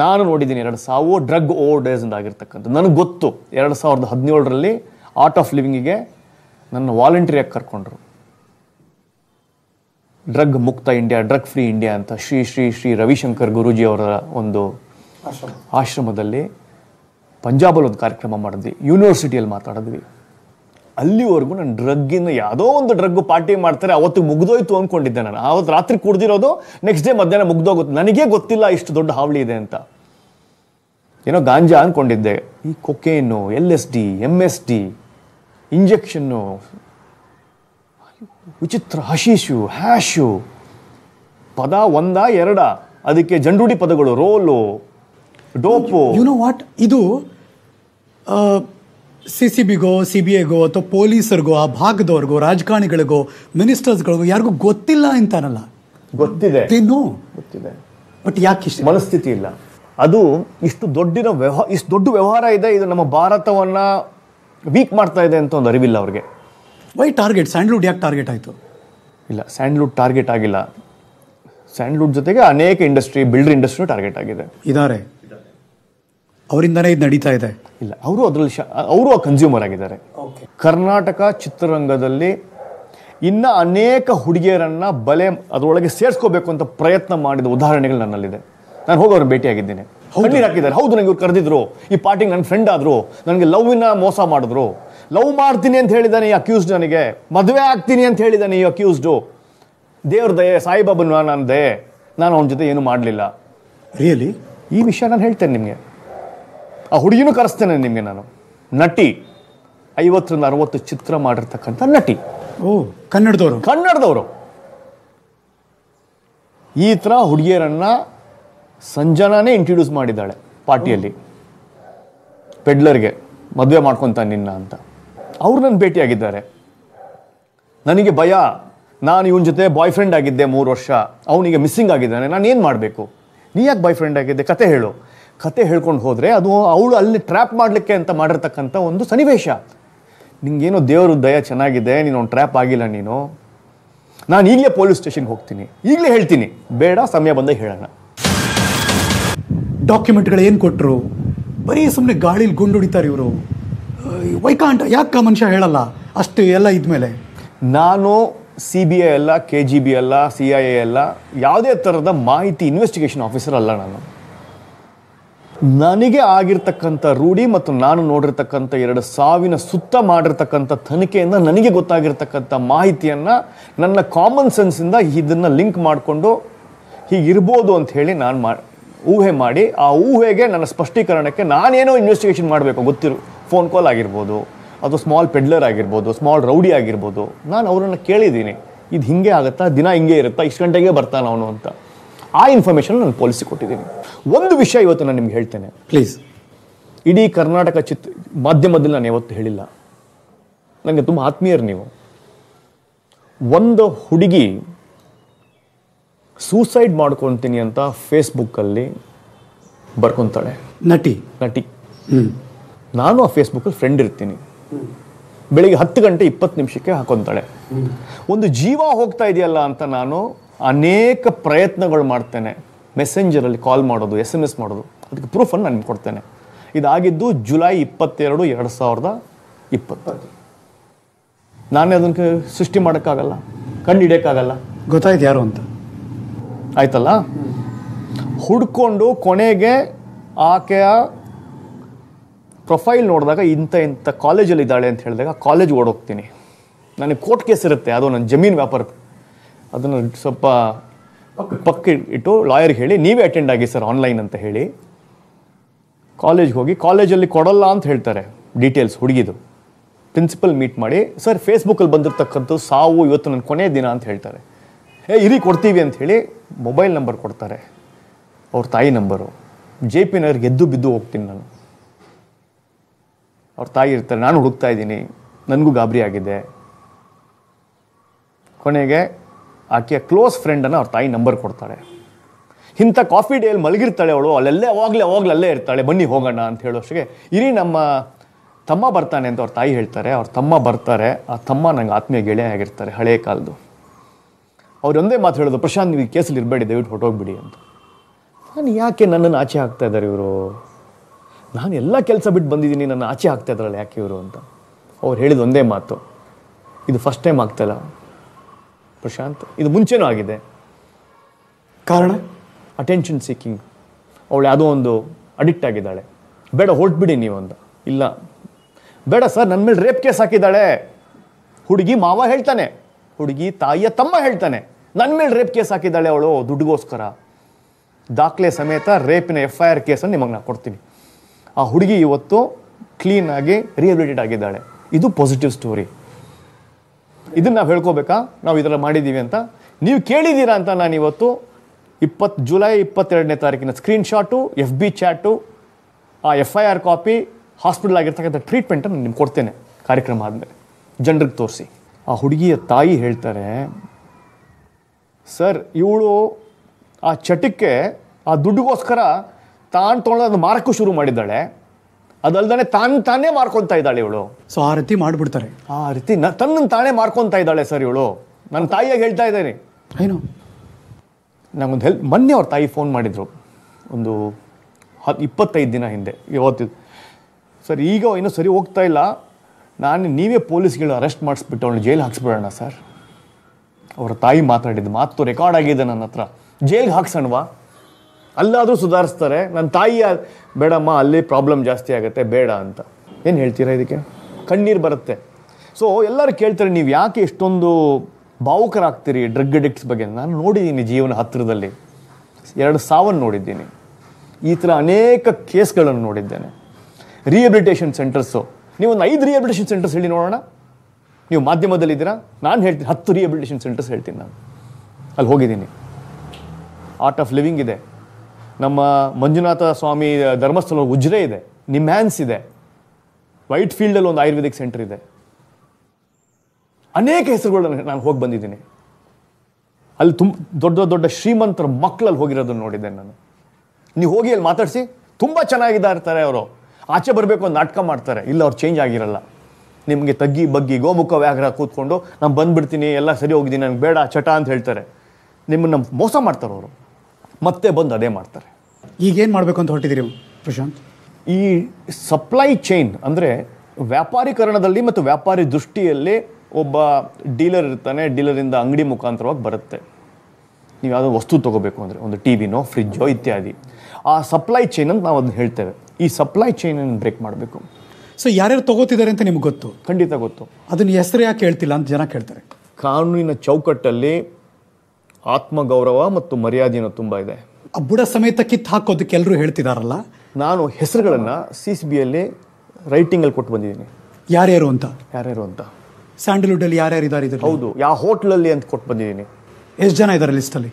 ನಾನು ನೋಡಿದ್ದೀನಿ ಎರಡು ಸಾವು ಡ್ರಗ್ ಓವರ್ ಡೇಸಿಂದ ಆಗಿರ್ತಕ್ಕಂಥದ್ದು ನನಗೆ ಗೊತ್ತು ಎರಡು ಸಾವಿರದ ಹದಿನೇಳರಲ್ಲಿ ಆರ್ಟ್ ಆಫ್ ಲಿವಿಂಗಿಗೆ ನನ್ನ ವಾಲಂಟಿಯಾಗಿ ಕರ್ಕೊಂಡ್ರು ಡ್ರಗ್ ಮುಕ್ತ ಇಂಡಿಯಾ ಡ್ರಗ್ ಫ್ರೀ ಇಂಡಿಯಾ ಅಂತ ಶ್ರೀ ಶ್ರೀ ಶ್ರೀ ರವಿಶಂಕರ್ ಗುರುಜಿ ಅವರ ಒಂದು ಆಶ್ರಮದಲ್ಲಿ ಪಂಜಾಬಲ್ಲಿ ಒಂದು ಕಾರ್ಯಕ್ರಮ ಮಾಡಿದ್ವಿ ಯೂನಿವರ್ಸಿಟಿಯಲ್ಲಿ ಮಾತಾಡಿದ್ವಿ ಅಲ್ಲಿವರೆಗೂ ನಾನು ಡ್ರಗ್ಗಿನ ಯಾವುದೋ ಒಂದು ಡ್ರಗ್ ಪಾರ್ಟಿ ಮಾಡ್ತಾರೆ ಅವತ್ತು ಮುಗ್ದೋಯ್ತು ಅಂದ್ಕೊಂಡಿದ್ದೆ ನಾನು ಆವತ್ತು ರಾತ್ರಿ ಕುಡ್ದಿರೋದು ನೆಕ್ಸ್ಟ್ ಡೇ ಮಧ್ಯಾಹ್ನ ಮುಗ್ದೋಗುತ್ತೆ ನನಗೇ ಗೊತ್ತಿಲ್ಲ ಇಷ್ಟು ದೊಡ್ಡ ಹಾವಳಿ ಇದೆ ಅಂತ ಏನೋ ಗಾಂಜಾ ಅಂದ್ಕೊಂಡಿದ್ದೆ ಈ cocaine L S D M S D injection ವಿಚಿತ್ರ ಹಶೀಶು ಹ್ಯಾಶು ಪದ ಒಂದ ಎರಡ ಅದಕ್ಕೆ ಜಂಡೂಡಿ ಪದಗಳು roll dope you know what ಇದು ಸಿ ಸಿ ಬಿಗೋ ಸಿ ಬಿ ಐಗೋ ಅಥವಾ ಪೊಲೀಸರಿಗೋ ಆ ಭಾಗದವ್ರಿಗೋ ರಾಜಕಾರಣಿಗಳಿಗೋ ಮಿನಿಸ್ಟರ್ಸ್ಗಳಿಗೋ ಯಾರಿಗೂ ಗೊತ್ತಿಲ್ಲ ಅಂತಾನಲ್ಲ ಗೊತ್ತಿದೆ ಗೊತ್ತಿದೆ ಬಟ್ ಯಾಕೆ ಇಷ್ಟು ಮನಸ್ಥಿತಿ ಇಲ್ಲ ಅದು ಇಷ್ಟು ದೊಡ್ಡಿನ ವ್ಯವಹಾರ ಇಷ್ಟು ದೊಡ್ಡ ವ್ಯವಹಾರ ಇದೆ ಇದು ನಮ್ಮ ಭಾರತವನ್ನು ವೀಕ್ ಮಾಡ್ತಾ ಇದೆ ಅಂತ ಒಂದು ಅರಿವಿಲ್ಲ ಅವ್ರಿಗೆ ವೈ ಟಾರ್ಗೆಟ್ ಸ್ಯಾಂಡ್ಲುಡ್ ಯಾಕೆ ಟಾರ್ಗೆಟ್ ಆಯಿತು ಇಲ್ಲ ಸ್ಯಾಂಡ್ಲುಡ್ ಟಾರ್ಗೆಟ್ ಆಗಿಲ್ಲ ಸ್ಯಾಂಡ್ಲುಡ್ ಜೊತೆಗೆ ಅನೇಕ ಇಂಡಸ್ಟ್ರಿ ಬಿಲ್ಡರ್ ಇಂಡಸ್ಟ್ರಿ ಟಾರ್ಗೆಟ್ ಆಗಿದೆ ಇದ್ದಾರೆ ಅವರಿಂದನೇ ಇದು ನಡೀತಾ ಇದೆ ಇಲ್ಲ ಅವರು ಅದರಲ್ಲಿ ಅವರು ಆ ಕನ್ಸ್ಯೂಮರ್ ಆಗಿದ್ದಾರೆ ಕರ್ನಾಟಕ ಚಿತ್ರರಂಗದಲ್ಲಿ ಇನ್ನು ಅನೇಕ ಹುಡುಗಿಯರನ್ನು ಬಲೆ ಅದರೊಳಗೆ ಸೇರಿಸ್ಕೋಬೇಕು ಅಂತ ಪ್ರಯತ್ನ ಮಾಡಿದ ಉದಾಹರಣೆಗಳು ನನ್ನಲ್ಲಿದೆ ನಾನು ಹೋಗಿ ಅವ್ರನ್ನ ಭೇಟಿ ಹಾಕಿದ್ದಾರೆ ಹೌದು ನನಗೆ ಇವ್ರು ಕರೆದಿದ್ರು ಈ ಪಾರ್ಟಿಗೆ ನನ್ನ ಫ್ರೆಂಡ್ ಆದರು ನನಗೆ ಲವ್ವಿನ ಮೋಸ ಮಾಡಿದ್ರು ಲವ್ ಮಾಡ್ತೀನಿ ಅಂತ ಹೇಳಿದ್ದಾನೆ ಈ ಅಕ್ಯೂಸ್ಡ್ ನನಗೆ ಮದುವೆ ಆಗ್ತೀನಿ ಅಂತ ಹೇಳಿದ್ದಾನೆ ಈ ಅಕ್ಯೂಸ್ಡು ದೇವ್ರ ದಯೆ ಸಾಯಿಬಾಬನ ನನ್ನ ದಯೆ ನಾನು ಅವನ ಜೊತೆ ಏನು ಮಾಡಲಿಲ್ಲ ರಿಯಲಿ ಈ ವಿಷಯ ನಾನು ಹೇಳ್ತೇನೆ ನಿಮಗೆ ಆ ಹುಡುಗಿನೂ ಕರೆಸ್ತೇನೆ ನಿಮಗೆ ನಾನು ನಟಿ ಐವತ್ತರಿಂದ ಅರವತ್ತು ಚಿತ್ರ ಮಾಡಿರ್ತಕ್ಕಂಥ ನಟಿ ಓ ಕನ್ನಡದವರು ಕನ್ನಡದವರು ಈ ಥರ ಹುಡುಗಿಯರನ್ನು ಸಂಜನಾನೇ ಇಂಟ್ರಡ್ಯೂಸ್ ಮಾಡಿದ್ದಾಳೆ ಪಾರ್ಟಿಯಲ್ಲಿ ಪೆಡ್ಲರ್ಗೆ ಮದುವೆ ಮಾಡ್ಕೊತ ನಿನ್ನ ಅಂತ ಅವ್ರು ನನ್ನ ಭೇಟಿಯಾಗಿದ್ದಾರೆ ನನಗೆ ಭಯ ನಾನು ಇವನ ಜೊತೆ ಬಾಯ್ ಫ್ರೆಂಡ್ ಆಗಿದ್ದೆ ಮೂರು ವರ್ಷ ಅವನಿಗೆ ಮಿಸ್ಸಿಂಗ್ ಆಗಿದ್ದಾನೆ ನಾನು ಏನು ಮಾಡಬೇಕು ನೀ ಯಾಕೆ ಬಾಯ್ ಫ್ರೆಂಡ್ ಆಗಿದ್ದೆ ಕತೆ ಹೇಳು ಕತೆ ಹೇಳ್ಕೊಂಡು ಹೋದರೆ ಅದು ಅವಳು ಅಲ್ಲಿ ಟ್ರ್ಯಾಪ್ ಮಾಡಲಿಕ್ಕೆ ಅಂತ ಮಾಡಿರ್ತಕ್ಕಂಥ ಒಂದು ಸನ್ನಿವೇಶ ನಿಂಗೇನೋ ದೇವರು ದಯ ಚೆನ್ನಾಗಿದೆ ನೀನು ಒಂದು ಟ್ರ್ಯಾಪ್ ಆಗಿಲ್ಲ ನೀನು ನಾನು ಈಗಲೇ ಪೊಲೀಸ್ ಸ್ಟೇಷನ್ಗೆ ಹೋಗ್ತೀನಿ ಈಗಲೇ ಹೇಳ್ತೀನಿ ಬೇಡ ಸಮಯ ಬಂದಾಗ ಹೇಳೋಣ ಡಾಕ್ಯುಮೆಂಟ್ಗಳು ಏನು ಕೊಟ್ಟರು ಬರೀ ಸುಮ್ಮನೆ ಗಾಳಿಲಿ ಗುಂಡು ಹೊಡಿತಾರೆ ಇವರು ವೈಕಾಂಠ ಯಾಕೆ ಮನುಷ್ಯ ಹೇಳಲ್ಲ ಅಷ್ಟು ಎಲ್ಲ ಇದ್ಮೇಲೆ ನಾನು ಸಿ ಬಿ ಐ ಅಲ್ಲ ಕೆ ಜಿ ಬಿ ಅಲ್ಲ ಸಿ ಐ ಎ ಅಲ್ಲ ಯಾವುದೇ ಥರದ ಮಾಹಿತಿ ಇನ್ವೆಸ್ಟಿಗೇಷನ್ ಆಫೀಸರ್ ಅಲ್ಲ ನಾನು ನನಗೆ ಆಗಿರ್ತಕ್ಕಂಥ ರೂಢಿ ಮತ್ತು ನಾನು ನೋಡಿರ್ತಕ್ಕಂಥ ಎರಡು ಸಾವಿನ ಸುತ್ತ ಮಾಡಿರ್ತಕ್ಕಂಥ ತನಿಖೆಯಿಂದ ನನಗೆ ಗೊತ್ತಾಗಿರ್ತಕ್ಕಂಥ ಮಾಹಿತಿಯನ್ನು ನನ್ನ ಕಾಮನ್ ಸೆನ್ಸಿಂದ ಇದನ್ನು ಲಿಂಕ್ ಮಾಡಿಕೊಂಡು ಹೀಗಿರ್ಬೋದು ಅಂತ ಹೇಳಿ ನಾನು ಮಾ ಊಹೆ ಮಾಡಿ ಆ ಊಹೆಗೆ ನನ್ನ ಸ್ಪಷ್ಟೀಕರಣಕ್ಕೆ ನಾನೇನೋ ಇನ್ವೆಸ್ಟಿಗೇಷನ್ ಮಾಡಬೇಕು ಗೊತ್ತಿರು ಫೋನ್ ಕಾಲ್ ಆಗಿರ್ಬೋದು ಅದು ಸ್ಮಾಲ್ ಪೆಡ್ಲರ್ ಆಗಿರ್ಬೋದು ಸ್ಮಾಲ್ ರೌಡಿ ಆಗಿರ್ಬೋದು ನಾನು ಅವರನ್ನು ಕೇಳಿದ್ದೀನಿ ಇದು ಹಿಂಗೆ ಆಗುತ್ತಾ ದಿನ ಹಿಂಗೆ ಇರುತ್ತಾ ಇಷ್ಟು ಗಂಟೆಗೆ ಬರ್ತಾನೆ ಅವನು ಅಂತ ಆ ಇನ್ಫಾರ್ಮೇಷನ್ ನಾನು ಪೊಲೀಸಿಗೆ ಕೊಟ್ಟಿದ್ದೀನಿ ಒಂದು ವಿಷಯ ಇವತ್ತು ನಾನು ನಿಮ್ಗೆ ಹೇಳ್ತೇನೆ ಪ್ಲೀಸ್ ಇಡೀ ಕರ್ನಾಟಕ ಚಿತ್ರ ಮಾಧ್ಯಮದಲ್ಲಿ ನಾನು ಇವತ್ತು ಹೇಳಿಲ್ಲ ನನಗೆ ತುಂಬ ಆತ್ಮೀಯರು ನೀವು ಒಂದು ಹುಡುಗಿ ಸೂಸೈಡ್ ಮಾಡ್ಕೊತೀನಿ ಅಂತ ಫೇಸ್ಬುಕ್ಕಲ್ಲಿ ಬರ್ಕೊತಾಳೆ ನಟಿ ನಟಿ ನಾನು ಆ ಫೇಸ್ಬುಕ್ಕಲ್ಲಿ ಫ್ರೆಂಡ್ ಇರ್ತೀನಿ ಬೆಳಿಗ್ಗೆ ಹತ್ತು ಗಂಟೆ ಇಪ್ಪತ್ತು ನಿಮಿಷಕ್ಕೆ ಹಾಕೊತಾಳೆ ಒಂದು ಜೀವ ಹೋಗ್ತಾ ಇದೆಯಲ್ಲ ಅಂತ ನಾನು ಅನೇಕ ಪ್ರಯತ್ನಗಳು ಮಾಡ್ತೇನೆ ಮೆಸೆಂಜರಲ್ಲಿ ಕಾಲ್ ಮಾಡೋದು ಎಸ್ ಎಮ್ ಎಸ್ ಮಾಡೋದು ಅದಕ್ಕೆ ಪ್ರೂಫನ್ನು ನಾನು ಕೊಡ್ತೇನೆ ಇದಾಗಿದ್ದು ಜುಲೈ ಇಪ್ಪತ್ತೆರಡು ಎರಡು ಸಾವಿರದ ಇಪ್ಪತ್ತು ನಾನೇ ಅದಕ್ಕೆ ಸೃಷ್ಟಿ ಮಾಡೋಕ್ಕಾಗಲ್ಲ ಕಂಡು ಹಿಡಿಯೋಕ್ಕಾಗಲ್ಲ ಗೊತ್ತಾಯ್ತು ಯಾರು ಅಂತ ಆಯ್ತಲ್ಲ ಹುಡ್ಕೊಂಡು ಕೊನೆಗೆ ಆಕೆಯ ಪ್ರೊಫೈಲ್ ನೋಡಿದಾಗ ಇಂಥ ಇಂಥ ಕಾಲೇಜಲ್ಲಿ ಇದ್ದಾಳೆ ಅಂತ ಹೇಳಿದಾಗ ಕಾಲೇಜ್ ಓಡೋಗ್ತೀನಿ ನನಗೆ ಕೋರ್ಟ್ ಕೇಸ್ ಇರುತ್ತೆ ಅದು ನನ್ನ ಜಮೀನು ವ್ಯಾಪಾರ ಅದನ್ನು ಸ್ವಲ್ಪ ಪಕ್ಕ ಇಟ್ಟು ಲಾಯರ್ಗೆ ಹೇಳಿ ನೀವೇ ಅಟೆಂಡ್ ಆಗಿ ಸರ್ ಆನ್ಲೈನ್ ಅಂತ ಹೇಳಿ ಕಾಲೇಜ್ಗೆ ಹೋಗಿ ಕಾಲೇಜಲ್ಲಿ ಕೊಡಲ್ಲ ಅಂತ ಹೇಳ್ತಾರೆ ಡೀಟೇಲ್ಸ್ ಹುಡುಗಿದು ಪ್ರಿನ್ಸಿಪಲ್ ಮೀಟ್ ಮಾಡಿ ಸರ್ ಫೇಸ್ಬುಕ್ಕಲ್ಲಿ ಬಂದಿರತಕ್ಕಂಥ ಸಾವು ಇವತ್ತು ನನ್ನ ಕೊನೆಯ ದಿನ ಅಂತ ಹೇಳ್ತಾರೆ ಹೇ ಇರಿ ಕೊಡ್ತೀವಿ ಅಂತ ಹೇಳಿ ಮೊಬೈಲ್ ನಂಬರ್ ಕೊಡ್ತಾರೆ ಅವ್ರ ತಾಯಿ ನಂಬರು ಜೆ ಪಿ ನಗರ್ಗೆ ಎದ್ದು ಬಿದ್ದು ಹೋಗ್ತೀನಿ ನಾನು ಅವ್ರ ತಾಯಿ ಇರ್ತಾರೆ ನಾನು ಹುಡುಕ್ತಾ ಇದ್ದೀನಿ ನನಗೂ ಗಾಬರಿ ಆಗಿದೆ ಕೊನೆಗೆ ಆಕೆಯ ಕ್ಲೋಸ್ ಫ್ರೆಂಡನ್ನು ಅವ್ರ ತಾಯಿ ನಂಬರ್ ಕೊಡ್ತಾಳೆ ಇಂಥ ಕಾಫಿ ಡೇಲಿ ಮಲಗಿರ್ತಾಳೆ ಅವಳು ಅಲ್ಲೆಲ್ಲೇ ಅವಾಗಲೇ ಅವಾಗಲೇ ಅಲ್ಲೇ ಇರ್ತಾಳೆ ಬನ್ನಿ ಹೋಗೋಣ ಅಂತ ಹೇಳೋಷ್ಟಿಗೆ ಇರಿ ನಮ್ಮ ತಮ್ಮ ಬರ್ತಾನೆ ಅಂತ ಅವ್ರ ತಾಯಿ ಹೇಳ್ತಾರೆ ಅವ್ರ ತಮ್ಮ ಬರ್ತಾರೆ ಆ ತಮ್ಮ ನಂಗೆ ಆತ್ಮೀಯ ಗೆಳೆಯ ಆಗಿರ್ತಾರೆ ಹಳೆಯ ಕಾಲದ್ದು ಅವರೊಂದೇ ಮಾತು ಹೇಳೋದು ಪ್ರಶಾಂತ್ ನೀವು ಕೇಸಲ್ಲಿ ಇರಬೇಡಿ ದಯವಿಟ್ಟು ಹೊಟ್ಟೋಗ್ಬಿಡಿ ಅಂತ ನಾನು ಯಾಕೆ ನನ್ನನ್ನು ಆಚೆ ಹಾಕ್ತಾ ಇದ್ದಾರೆ ಇವರು ನಾನು ಎಲ್ಲ ಕೆಲಸ ಬಿಟ್ಟು ಬಂದಿದ್ದೀನಿ ನನ್ನ ಆಚೆ ಆಗ್ತಾ ಇದ್ರಲ್ಲ ಯಾಕೆ ಇವರು ಅಂತ ಅವ್ರು ಹೇಳಿದ ಒಂದೇ ಮಾತು ಇದು ಫಸ್ಟ್ ಟೈಮ್ ಆಗ್ತಾಯಿಲ್ಲ ಪ್ರಶಾಂತ್ ಇದು ಮುಂಚೆನೂ ಆಗಿದೆ ಕಾರಣ ಅಟೆನ್ಷನ್ ಸೀಕಿಂಗ್ ಅವಳು ಯಾವುದೋ ಒಂದು ಅಡಿಕ್ಟ್ ಆಗಿದ್ದಾಳೆ ಬೇಡ ಹೊರಟ್ಬಿಡಿ ನೀವು ಅಂತ ಇಲ್ಲ ಬೇಡ ಸರ್ ನನ್ನ ಮೇಲೆ ರೇಪ್ ಕೇಸ್ ಹಾಕಿದ್ದಾಳೆ ಹುಡುಗಿ ಮಾವ ಹೇಳ್ತಾನೆ ಹುಡುಗಿ ತಾಯಿಯ ತಮ್ಮ ಹೇಳ್ತಾನೆ ನನ್ನ ಮೇಲೆ ರೇಪ್ ಕೇಸ್ ಹಾಕಿದ್ದಾಳೆ ಅವಳು ದುಡ್ಡುಗೋಸ್ಕರ ದಾಖಲೆ ಸಮೇತ ರೇಪಿನ ಎಫ್ ಐ ಆರ್ ಕೇಸನ್ನು ನಿಮಗೆ ನಾನು ಕೊಡ್ತೀನಿ ಆ ಹುಡುಗಿ ಇವತ್ತು ಕ್ಲೀನಾಗಿ ರಿಹಬಿಲಿಟೇಟ್ ಆಗಿದ್ದಾಳೆ ಇದು ಪಾಸಿಟಿವ್ ಸ್ಟೋರಿ ಇದನ್ನು ನಾವು ಹೇಳ್ಕೋಬೇಕಾ ನಾವು ಇದರ ಮಾಡಿದ್ದೀವಿ ಅಂತ ನೀವು ಕೇಳಿದ್ದೀರಾ ಅಂತ ನಾನು ಇವತ್ತು ಇಪ್ಪತ್ತು ಜುಲೈ ಇಪ್ಪತ್ತೆರಡನೇ ತಾರೀಕಿನ ಸ್ಕ್ರೀನ್ಶಾಟು ಎಫ್ ಬಿ ಚಾಟು ಆ F I R copy hospital ಆಗಿರ್ತಕ್ಕಂಥ ಟ್ರೀಟ್ಮೆಂಟನ್ನು ನಿಮ್ಗೆ ಕೊಡ್ತೇನೆ ಕಾರ್ಯಕ್ರಮ ಆದಮೇಲೆ ಜನರಿಗೆ ತೋರಿಸಿ ಆ ಹುಡುಗಿಯ ತಾಯಿ ಹೇಳ್ತಾರೆ ಸರ್ ಇವಳು ಆ ಚಟಕ್ಕೆ ಆ ದುಡ್ಡಿಗೋಸ್ಕರ ತಾನು ತೊಗೊಂಡು ಅದು ಮಾರಕ್ಕೂ ಶುರು ಮಾಡಿದ್ದಾಳೆ ಅದಲ್ದೇ ತಾನು ತಾನೇ ಮಾರ್ಕೊತಾ ಇದ್ದಾಳೆ ಇವಳು ಸೊ ಆ ರೀತಿ ಮಾಡಿಬಿಡ್ತಾರೆ ಆ ರೀತಿ ನ ತನ್ನ ತಾನೇ ಮಾರ್ಕೊತಾ ಇದ್ದಾಳೆ ಸರ್ ಇವಳು ನನ್ನ ತಾಯಿಯಾಗಿ ಹೇಳ್ತಾ ಇದ್ದೇನೆ ಏನು ನಂಗೊಂದು ಹೆಲ್ಪ್ ಮೊನ್ನೆ ಅವ್ರ ತಾಯಿ ಫೋನ್ ಮಾಡಿದರು ಒಂದು ಹತ್ತು ಇಪ್ಪತ್ತೈದು ದಿನ ಹಿಂದೆ ಇವತ್ತು ಸರ್ ಈಗ ಇನ್ನೂ ಸರಿ ಹೋಗ್ತಾ ಇಲ್ಲ ನಾನು ನೀವೇ ಪೊಲೀಸ್ಗಳು ಅರೆಸ್ಟ್ ಮಾಡಿಸ್ಬಿಟ್ಟು ಅವಳು ಜೈಲಿಗೆ ಹಾಕ್ಸ್ಬಿಡೋಣ ಸರ್ ಅವರ ತಾಯಿ ಮಾತಾಡಿದ್ದು ಮಾತು ರೆಕಾರ್ಡ್ ಆಗಿದೆ ನನ್ನ ಹತ್ರ ಜೈಲಿಗೆ ಹಾಕ್ಸೋಣವಾ ಅಲ್ಲಾದರೂ ಸುಧಾರಿಸ್ತಾರೆ ನನ್ನ ತಾಯಿಯ ಬೇಡಮ್ಮ ಅಲ್ಲಿ ಪ್ರಾಬ್ಲಮ್ ಜಾಸ್ತಿ ಆಗುತ್ತೆ ಬೇಡ ಅಂತ ಏನು ಹೇಳ್ತೀರಾ ಇದಕ್ಕೆ ಕಣ್ಣೀರು ಬರುತ್ತೆ ಸೊ ಎಲ್ಲರೂ ಕೇಳ್ತಾರೆ ನೀವು ಯಾಕೆ ಎಷ್ಟೊಂದು ಭಾವುಕರಾಗ್ತೀರಿ ಡ್ರಗ್ ಅಡಿಕ್ಟ್ಸ್ ಬಗ್ಗೆ ನಾನು ನೋಡಿದ್ದೀನಿ ಜೀವನ ಹತ್ತಿರದಲ್ಲಿ ಎರಡು ಸಾವನ್ನು ನೋಡಿದ್ದೀನಿ ಈ ಥರ ಅನೇಕ ಕೇಸ್ಗಳನ್ನು ನೋಡಿದ್ದೇನೆ ರಿಹಬಿಲಿಟೇಷನ್ ಸೆಂಟರ್ಸು ನೀವು ಒಂದು ಐದು ರಿಹಬಿಲಿಟೇಷನ್ ಸೆಂಟರ್ಸ್ ಹೇಳಿ ನೋಡೋಣ ನೀವು ಮಾಧ್ಯಮದಲ್ಲಿದ್ದೀರಾ ನಾನು ಹೇಳ್ತೀನಿ ಹತ್ತು ರಿಹಬಿಲಿಟೇಷನ್ ಸೆಂಟರ್ಸ್ ಹೇಳ್ತೀನಿ ನಾನು ಅಲ್ಲಿ ಹೋಗಿದ್ದೀನಿ ಆರ್ಟ್ ಆಫ್ ಲಿವಿಂಗ್ ಇದೆ ನಮ್ಮ ಮಂಜುನಾಥ ಸ್ವಾಮಿ ಧರ್ಮಸ್ಥಳ ಉಜ್ರೆ ಇದೆ ನಿಮ್ಹ್ಯಾನ್ಸ್ ಇದೆ ವೈಟ್ ಫೀಲ್ಡಲ್ಲಿ ಒಂದು ಆಯುರ್ವೇದಿಕ್ ಸೆಂಟರ್ ಇದೆ ಅನೇಕ ಹೆಸರುಗಳನ್ನು ನಾನು ಹೋಗಿ ಬಂದಿದ್ದೀನಿ ಅಲ್ಲಿ ತುಂಬ ದೊಡ್ಡ ದೊಡ್ಡ ಶ್ರೀಮಂತರ ಮಕ್ಕಳಲ್ಲಿ ಹೋಗಿರೋದನ್ನು ನೋಡಿದ್ದೇನೆ ನಾನು ನೀವು ಹೋಗಿ ಅಲ್ಲಿ ಮಾತಾಡಿಸಿ ತುಂಬ ಚೆನ್ನಾಗಿದ್ದಾ ಇರ್ತಾರೆ ಅವರು ಆಚೆ ಬರಬೇಕು ಅಂತ ನಾಟಕ ಮಾಡ್ತಾರೆ ಇಲ್ಲ ಅವ್ರು ಚೇಂಜ್ ಆಗಿರಲ್ಲ ನಿಮಗೆ ತಗ್ಗಿ ಬಗ್ಗಿ ಗೋಮುಖ ವ್ಯಾಘ್ರ ಕೂತ್ಕೊಂಡು ನಾನು ಬಂದುಬಿಡ್ತೀನಿ ಎಲ್ಲ ಸರಿ ಹೋಗಿದ್ದೀನಿ ನನಗೆ ಬೇಡ ಚಟ ಅಂತ ಹೇಳ್ತಾರೆ ನಿಮ್ಮನ್ನು ಮೋಸ ಮಾಡ್ತಾರೆ ಅವರು ಮತ್ತೆ ಬಂದು ಅದೇ ಮಾಡ್ತಾರೆ ಈಗೇನು ಮಾಡಬೇಕು ಅಂತ ಹೊರಟಿದ್ದೀರಿ ಪ್ರಶಾಂತ್ ಈ ಸಪ್ಲೈ ಚೈನ್ ಅಂದರೆ ವ್ಯಾಪಾರೀಕರಣದಲ್ಲಿ ಮತ್ತು ವ್ಯಾಪಾರಿ ದೃಷ್ಟಿಯಲ್ಲಿ ಒಬ್ಬ ಡೀಲರ್ ಇರ್ತಾನೆ ಡೀಲರಿಂದ ಅಂಗಡಿ ಮುಖಾಂತರವಾಗಿ ಬರುತ್ತೆ ನೀವು ಯಾವುದೋ ವಸ್ತು ತೊಗೋಬೇಕು ಅಂದರೆ ಒಂದು ಟಿ ವಿನೋ ಫ್ರಿಜ್ಜೋ ಇತ್ಯಾದಿ ಆ ಸಪ್ಲೈ ಚೈನ್ ಅಂತ ನಾವು ಅದನ್ನ ಹೇಳ್ತೇವೆ ಈ ಸಪ್ಲೈ ಅನ್ನು ಬ್ರೇಕ್ ಮಾಡಬೇಕು ಸೊ ಯಾರ್ಯಾರು ತಗೋತಿದ್ದಾರೆ ಅಂತ ನಿಮ್ಗೆ ಗೊತ್ತು ಖಂಡಿತ ಗೊತ್ತು ಅದನ್ನು ಹೆಸರು ಯಾಕೆ ಹೇಳ್ತಿಲ್ಲ ಅಂತ ಜನ ಕೇಳ್ತಾರೆ ಕಾನೂನಿನ ಚೌಕಟ್ಟಲ್ಲಿ ಆತ್ಮಗೌರವ ಮತ್ತು ಮರ್ಯಾದೆಯನ್ನು ತುಂಬ ಇದೆ ಆ ಬುಡ ಸಮೇತ ಕಿತ್ತು ಹಾಕೋದಕ್ಕೆ ಎಲ್ಲರೂ ಹೇಳ್ತಿದಾರಲ್ಲ ನಾನು ಹೆಸರುಗಳನ್ನ ಸಿ ಸಿ ಬಿ ಅಲ್ಲಿ ರೈಟಿಂಗಲ್ಲಿ ಕೊಟ್ಟು ಬಂದಿದ್ದೀನಿ ಯಾರ್ಯಾರು ಅಂತ ಯಾರ್ಯಾರು ಅಂತ ಅಲ್ಲಿ ಯಾರ್ಯಾರು ಇದ್ದಾರೆ ಇದ್ದಾರೆ ಹೌದು ಯಾವ ಹೋಟ್ಲಲ್ಲಿ ಅಂತ ಕೊಟ್ಟು ಬಂದಿದ್ದೀನಿ ಎಷ್ಟು ಜನ ಇದ್ದಾರೆ ಲಿಸ್ಟಲ್ಲಿ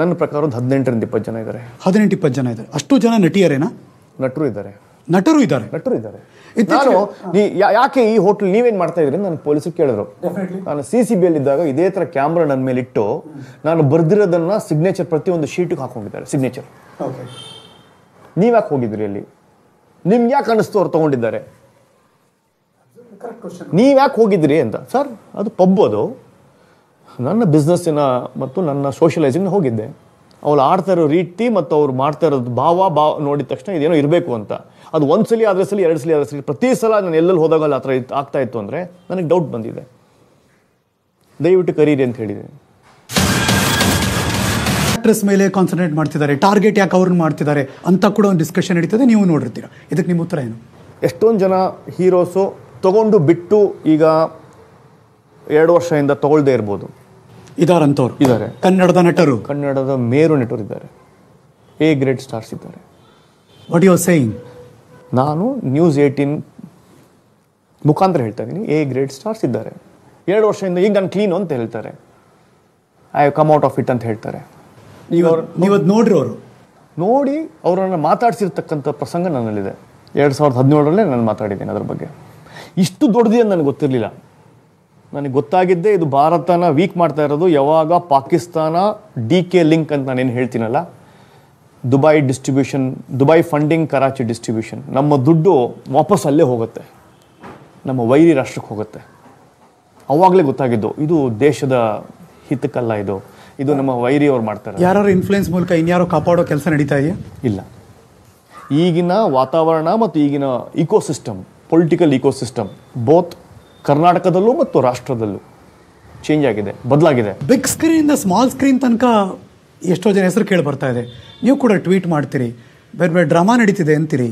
ನನ್ನ ಪ್ರಕಾರ ಒಂದು ಹದಿನೆಂಟರಿಂದ ಇಪ್ಪತ್ತು ಜನ ಇದ್ದಾರೆ ಹದಿನೆಂಟು ಇಪ್ಪತ್ತು ಜನ ಇದ್ದಾರೆ ಅಷ್ಟು ಜನ ನಟಿಯರೇನಾ ನಟರು ಇದ್ದಾರೆ ನಟರು ಇದ್ದಾರೆ ನಟರು ಇದ್ದಾರೆ ನಾನು ಯಾಕೆ ಈ ಹೋಟೆಲ್ ನೀವೇನು ಮಾಡ್ತಾ ಇದ್ರಿ ನಾನು ಪೊಲೀಸರು ಕೇಳಿದ್ರು ನಾನು ಸಿ ಸಿ ಬಿ ಅಲ್ಲಿ ಇದ್ದಾಗ ಇದೇ ಥರ ಕ್ಯಾಮ್ರಾ ನನ್ನ ಮೇಲೆ ಇಟ್ಟು ನಾನು ಬರ್ದಿರೋದನ್ನ ಸಿಗ್ನೇಚರ್ ಪ್ರತಿಯೊಂದು ಶೀಟಿಗೆ ಹಾಕೊಂಡಿದ್ದಾರೆ ಸಿಗ್ನೇಚರ್ ನೀವು ಯಾಕೆ ಹೋಗಿದ್ರಿ ಅಲ್ಲಿ ನಿಮ್ಗೆ ಯಾಕೆ ಅನಿಸ್ತು ಅವ್ರು ತಗೊಂಡಿದ್ದಾರೆ ನೀವು ಯಾಕೆ ಹೋಗಿದ್ರಿ ಅಂತ ಸರ್ ಅದು ಪಬ್ ಅದು ನನ್ನ ಬಿಸ್ನೆಸ್ಸಿನ ಮತ್ತು ನನ್ನ ಸೋಷಿಯಲೈಸಿಂಗ್ ಹೋಗಿದ್ದೆ ಅವ್ರು ಆಡ್ತಾ ಇರೋ ರೀತಿ ಮತ್ತು ಅವ್ರು ಮಾಡ್ತಾ ಇರೋದು ಭಾವ ಭಾವ ನೋಡಿದ ತಕ್ಷಣ ಇದೇನೋ ಇರಬೇಕು ಅಂತ ಅದು ಒಂದು ಸಲ ಅದರ ಸಲ ಎರಡು ಸಲ ಅದರ ಸಲ ಪ್ರತಿ ಸಲ ನಾನು ಎಲ್ಲೆಲ್ಲಿ ಹೋದಾಗ ಅಲ್ಲಿ ಆ ಥರ ಆಗ್ತಾ ಇತ್ತು ಅಂದರೆ ನನಗೆ ಡೌಟ್ ಬಂದಿದೆ ದಯವಿಟ್ಟು ಕರೀರಿ ಅಂತ ಹೇಳಿದೆ ಆಕ್ಟ್ರೆಸ್ ಮೇಲೆ ಕಾನ್ಸಂಟ್ರೇಟ್ ಮಾಡ್ತಿದ್ದಾರೆ ಟಾರ್ಗೆಟ್ ಯಾಕೆ ಅವ್ರನ್ನ ಮಾಡ್ತಿದ್ದಾರೆ ಅಂತ ಕೂಡ ಒಂದು ಡಿಸ್ಕಷನ್ ನಡೀತದೆ ನೀವು ನೋಡಿರ್ತೀರ ಇದಕ್ಕೆ ನಿಮ್ಮ ಉತ್ತರ ಏನು ಎಷ್ಟೊಂದು ಜನ ಹೀರೋಸು ತಗೊಂಡು ಬಿಟ್ಟು ಈಗ ಎರಡು ವರ್ಷದಿಂದ ತಗೊಳ್ಳದೇ ಇರ್ಬೋದು ಇದಾರಂತವ್ರು ಇದ್ದಾರೆ ಕನ್ನಡದ ನಟರು ಕನ್ನಡದ ಮೇರು ನಟರು ಇದ್ದಾರೆ ಎ ಗ್ರೇಟ್ ಸ್ಟಾರ್ಸ್ ಇದ್ದಾರೆ ವಾಟ್ ಯು ಆರ್ ಸೇಯಿಂಗ್ ನಾನು ನ್ಯೂಸ್ ಏಯ್ಟೀನ್ ಮುಖಾಂತರ ಹೇಳ್ತಾ ಇದ್ದೀನಿ ಎ ಗ್ರೇಟ್ ಸ್ಟಾರ್ಸ್ ಇದ್ದಾರೆ ಎರಡು ವರ್ಷದಿಂದ ಈಗ ನಾನು ಕ್ಲೀನು ಅಂತ ಹೇಳ್ತಾರೆ I come out of it ಅಂತ ಹೇಳ್ತಾರೆ ಇವತ್ತು ನೋಡ್ರಿ ಅವರು ನೋಡಿ ಅವರನ್ನು ಮಾತಾಡ್ಸಿರ್ತಕ್ಕಂಥ ಪ್ರಸಂಗ ನನ್ನಲ್ಲಿದೆ ಎರಡು ಸಾವಿರದ ಹದಿನೇಳರಲ್ಲೇ ನಾನು ಮಾತಾಡಿದ್ದೀನಿ ಅದ್ರ ಬಗ್ಗೆ ಇಷ್ಟು ಅಂತ ನನಗೆ ಗೊತ್ತಿರಲಿಲ್ಲ ನನಗೆ ಗೊತ್ತಾಗಿದ್ದೇ ಇದು ಭಾರತನ ವೀಕ್ ಮಾಡ್ತಾ ಇರೋದು ಯಾವಾಗ ಪಾಕಿಸ್ತಾನ ಡಿ ಕೆ ಲಿಂಕ್ ಅಂತ ನಾನೇನು ಹೇಳ್ತೀನಲ್ಲ Dubai distribution Dubai funding Karachi distribution ನಮ್ಮ ದುಡ್ಡು ವಾಪಸ್ ಅಲ್ಲೇ ಹೋಗುತ್ತೆ ನಮ್ಮ ವೈರಿ ರಾಷ್ಟ್ರಕ್ಕೆ ಹೋಗುತ್ತೆ ಅವಾಗಲೇ ಗೊತ್ತಾಗಿದ್ದು ಇದು ದೇಶದ ಹಿತಕ್ಕಲ್ಲ ಇದು ಇದು ನಮ್ಮ ವೈರಿ ಅವ್ರು ಮಾಡ್ತಾರೆ ಯಾರು ಇನ್ಫ್ಲೂಯೆನ್ಸ್ ಮೂಲಕ ಇನ್ಯಾರೋ ಕಾಪಾಡೋ ಕೆಲಸ ನಡೀತಾ ಇದೆಯಾ ಇಲ್ಲ ಈಗಿನ ವಾತಾವರಣ ಮತ್ತು ಈಗಿನ ಇಕೋಸಿಸ್ಟಮ್ ಪೊಲಿಟಿಕಲ್ ಇಕೋಸಿಸ್ಟಮ್ ಬೋತ್ ಕರ್ನಾಟಕದಲ್ಲೂ ಮತ್ತು ರಾಷ್ಟ್ರದಲ್ಲೂ ಚೇಂಜ್ ಆಗಿದೆ ಬದಲಾಗಿದೆ ಬಿಗ್ ಇಂದ ಸ್ಮಾಲ್ ಸ್ಕ್ರೀನ್ ತನಕ ಎಷ್ಟೋ ಜನ ಹೆಸರು ಕೇಳಿ ಬರ್ತಾ ಇದೆ ನೀವು ಕೂಡ ಟ್ವೀಟ್ ಮಾಡ್ತೀರಿ ಬೇರೆ ಬೇರೆ ಡ್ರಾಮಾ ನಡೀತಿದೆ ಅಂತೀರಿ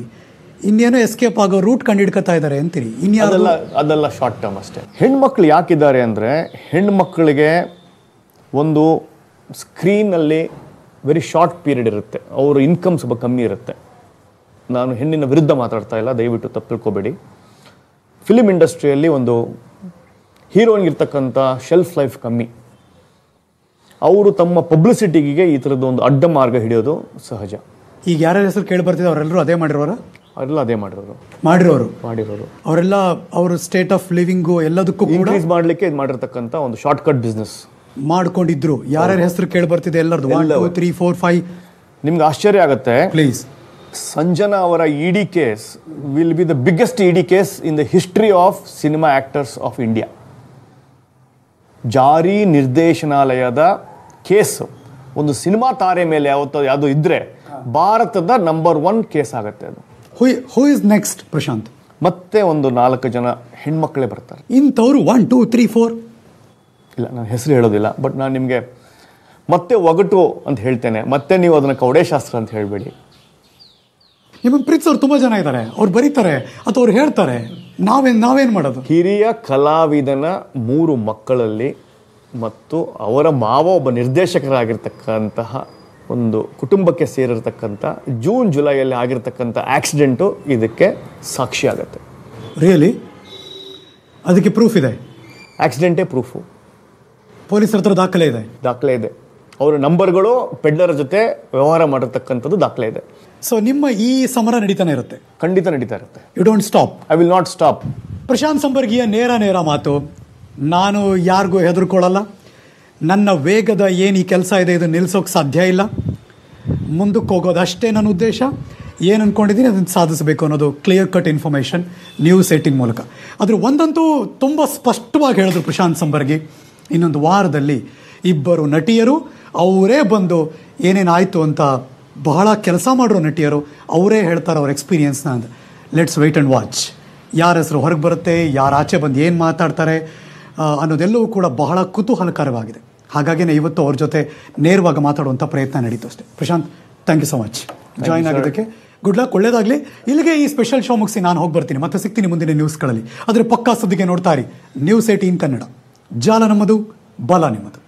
ಇನ್ನೇನೋ ಎಸ್ಕೇಪ್ ಆಗೋ ರೂಟ್ ಕಂಡು ಹಿಡ್ಕೊತಾ ಇದ್ದಾರೆ ಅಂತೀರಿ ಇನ್ಯಾವುದೆಲ್ಲ ಅದೆಲ್ಲ ಶಾರ್ಟ್ ಟರ್ಮ್ ಅಷ್ಟೇ ಹೆಣ್ಮಕ್ಳು ಯಾಕಿದ್ದಾರೆ ಅಂದರೆ ಹೆಣ್ಮಕ್ಳಿಗೆ ಒಂದು ಸ್ಕ್ರೀನಲ್ಲಿ ವೆರಿ ಶಾರ್ಟ್ ಪೀರಿಯಡ್ ಇರುತ್ತೆ ಅವ್ರ ಇನ್ಕಮ್ ಸ್ವಲ್ಪ ಕಮ್ಮಿ ಇರುತ್ತೆ ನಾನು ಹೆಣ್ಣಿನ ವಿರುದ್ಧ ಮಾತಾಡ್ತಾ ಇಲ್ಲ ದಯವಿಟ್ಟು ತಪ್ಪು ತಿಳ್ಕೊಬೇಡಿ ಫಿಲಿಮ್ ಇಂಡಸ್ಟ್ರಿಯಲ್ಲಿ ಒಂದು ಹೀರೋಯಿನ್ಗಿರ್ತಕ್ಕಂಥ ಶೆಲ್ಫ್ ಲೈಫ್ ಕಮ್ಮಿ ಅವರು ತಮ್ಮ ಪಬ್ಲಿಸಿಟಿಗೆ ಈ ಥರದ ಒಂದು ಅಡ್ಡ ಮಾರ್ಗ ಹಿಡಿಯೋದು ಸಹಜ ಈಗ ಯಾರ್ಯಾರ ಹೆಸರು ಕೇಳಿ ಅವರೆಲ್ಲರೂ ಅದೇ ಮಾಡಿರೋರು ಅವರೆಲ್ಲ ಅದೇ ಮಾಡಿರೋರು ಮಾಡಿರೋರು ಮಾಡಿರೋರು ಅವರೆಲ್ಲ ಅವರು ಸ್ಟೇಟ್ ಆಫ್ ಲಿವಿಂಗು ಎಲ್ಲದಕ್ಕೂ ಇನ್ಕ್ರೀಸ್ ಮಾಡಲಿಕ್ಕೆ ಇದು ಮಾಡಿರ್ತಕ್ಕಂಥ ಒಂದು ಶಾರ್ಟ್ಕಟ್ ಕಟ್ ಬಿಸ್ನೆಸ್ ಮಾಡ್ಕೊಂಡಿದ್ರು ಯಾರ್ಯಾರ ಹೆಸರು ಕೇಳಿ ಬರ್ತಿದೆ ಎಲ್ಲರದು one two three four five ನಿಮ್ಗೆ ಆಶ್ಚರ್ಯ ಆಗುತ್ತೆ ಪ್ಲೀಸ್ ಸಂಜನಾ ಅವರ E D case will be the biggest E D case in the history of cinema actors of India ಜಾರಿ ನಿರ್ದೇಶನಾಲಯದ ಕೇಸು ಒಂದು ಸಿನಿಮಾ ತಾರೆ ಮೇಲೆ ಯಾವತ್ತೋ ಯಾವುದು ಇದ್ದರೆ ಭಾರತದ ನಂಬರ್ ಒನ್ ಕೇಸ್ ಆಗುತ್ತೆ ಅದು ಹೂ ಇಸ್ ನೆಕ್ಸ್ಟ್ ಪ್ರಶಾಂತ್ ಮತ್ತೆ ಒಂದು ನಾಲ್ಕು ಜನ ಹೆಣ್ಮಕ್ಕಳೇ ಬರ್ತಾರೆ ಇಂಥವ್ರು ಒನ್ ಟೂ ತ್ರೀ ಫೋರ್ ಇಲ್ಲ ನಾನು ಹೆಸರು ಹೇಳೋದಿಲ್ಲ ಬಟ್ ನಾನು ನಿಮಗೆ ಮತ್ತೆ ಒಗಟು ಅಂತ ಹೇಳ್ತೇನೆ ಮತ್ತೆ ನೀವು ಅದನ್ನು ಕೌಡೇಶಾಸ್ತ್ರ ಅಂತ ಹೇಳಬೇಡಿ ನಿಮ್ಮ ಪ್ರೀತ್ ಸರ್ ತುಂಬ ಜನ ಇದ್ದಾರೆ ಅವ್ರು ಬರೀತಾರೆ ಅಥವಾ ಅವ್ರು ಹೇಳ್ತಾರೆ ನಾವೇನು ನಾವೇನು ಮಾಡೋದು ಹಿರಿಯ ಕಲಾವಿದನ ಮೂರು ಮಕ್ಕಳಲ್ಲಿ ಮತ್ತು ಅವರ ಮಾವ ಒಬ್ಬ ನಿರ್ದೇಶಕರಾಗಿರ್ತಕ್ಕಂತಹ ಒಂದು ಕುಟುಂಬಕ್ಕೆ ಸೇರಿರತಕ್ಕಂಥ ಜೂನ್ ಜುಲೈಯಲ್ಲಿ ಆಗಿರತಕ್ಕಂಥ ಆಕ್ಸಿಡೆಂಟು ಇದಕ್ಕೆ ಸಾಕ್ಷಿ ಆಗುತ್ತೆ ರಿಯಲಿ ಅದಕ್ಕೆ ಪ್ರೂಫ್ ಇದೆ ಆಕ್ಸಿಡೆಂಟೇ ಪ್ರೂಫು ಪೊಲೀಸರ ಹತ್ರ ದಾಖಲೆ ಇದೆ ದಾಖಲೆ ಇದೆ ಅವರ ನಂಬರ್ಗಳು ಪೆಡ್ಲರ ಜೊತೆ ವ್ಯವಹಾರ ಮಾಡಿರ್ತಕ್ಕಂಥದ್ದು ದಾಖಲೆ ಇದೆ ಸೊ ನಿಮ್ಮ ಈ ಸಮರ ನಡೀತಾನೆ ಇರುತ್ತೆ ಖಂಡಿತ ನಡೀತಾ ಇರುತ್ತೆ you don't stop I will not stop Prashant ಸಂಬರ್ಗಿಯ ನೇರ ನೇರ ಮಾತು ನಾನು ಯಾರಿಗೂ ಹೆದರ್ಕೊಳ್ಳಲ್ಲ ನನ್ನ ವೇಗದ ಏನು ಈ ಕೆಲಸ ಇದೆ ಇದು ನಿಲ್ಲಿಸೋಕೆ ಸಾಧ್ಯ ಇಲ್ಲ ಮುಂದಕ್ಕೆ ಹೋಗೋದು ಅಷ್ಟೇ ನನ್ನ ಉದ್ದೇಶ ಏನು ಅಂದ್ಕೊಂಡಿದ್ದೀನಿ ಅದನ್ನು ಸಾಧಿಸಬೇಕು ಅನ್ನೋದು clear cut information news setting ಮೂಲಕ ಅದ್ರ ಒಂದಂತೂ ತುಂಬ ಸ್ಪಷ್ಟವಾಗಿ ಹೇಳಿದ್ರು ಪ್ರಶಾಂತ್ ಸಂಬರ್ಗಿ ಇನ್ನೊಂದು ವಾರದಲ್ಲಿ ಇಬ್ಬರು ನಟಿಯರು ಅವರೇ ಬಂದು ಏನೇನಾಯಿತು ಅಂತ ಬಹಳ ಕೆಲಸ ಮಾಡಿರೋ ನಟಿಯರು ಅವರೇ ಹೇಳ್ತಾರೆ ಅವ್ರ ಎಕ್ಸ್ಪೀರಿಯನ್ಸ್ನ ಅಂತ ಲೆಟ್ಸ್ ವೆಯ್ಟ್ ಆ್ಯಂಡ್ ವಾಚ್ ಯಾರ ಹೆಸರು ಹೊರಗೆ ಬರುತ್ತೆ ಯಾರು ಆಚೆ ಬಂದು ಏನು ಮಾತಾಡ್ತಾರೆ ಅನ್ನೋದೆಲ್ಲವೂ ಕೂಡ ಬಹಳ ಕುತೂಹಲಕರವಾಗಿದೆ ಹಾಗಾಗಿನೇ ಇವತ್ತು ಅವ್ರ ಜೊತೆ ನೇರವಾಗಿ ಮಾತಾಡುವಂಥ ಪ್ರಯತ್ನ ನಡೀತು ಅಷ್ಟೇ Prashant thank you so much join ಆಗಿದ್ದಕ್ಕೆ ಗುಡ್ ಲಕ್ ಒಳ್ಳೇದಾಗಲಿ ಇಲ್ಲಿಗೆ ಈ ಸ್ಪೆಷಲ್ ಶೋ ಮುಗಿಸಿ ನಾನು ಹೋಗಿ ಬರ್ತೀನಿ ಮತ್ತೆ ಸಿಗ್ತೀನಿ ಮುಂದಿನ ನ್ಯೂಸ್ಗಳಲ್ಲಿ ಆದರೆ ಪಕ್ಕಾ ಸುದ್ದಿಗೆ ನೋಡ್ತಾ ಇರಿ ನ್ಯೂಸ್ ಏಟೀನ್ ಕನ್ನಡ ಜಾಲ ನಮ್ಮದು ಬಲ ನಿಮ್ಮದು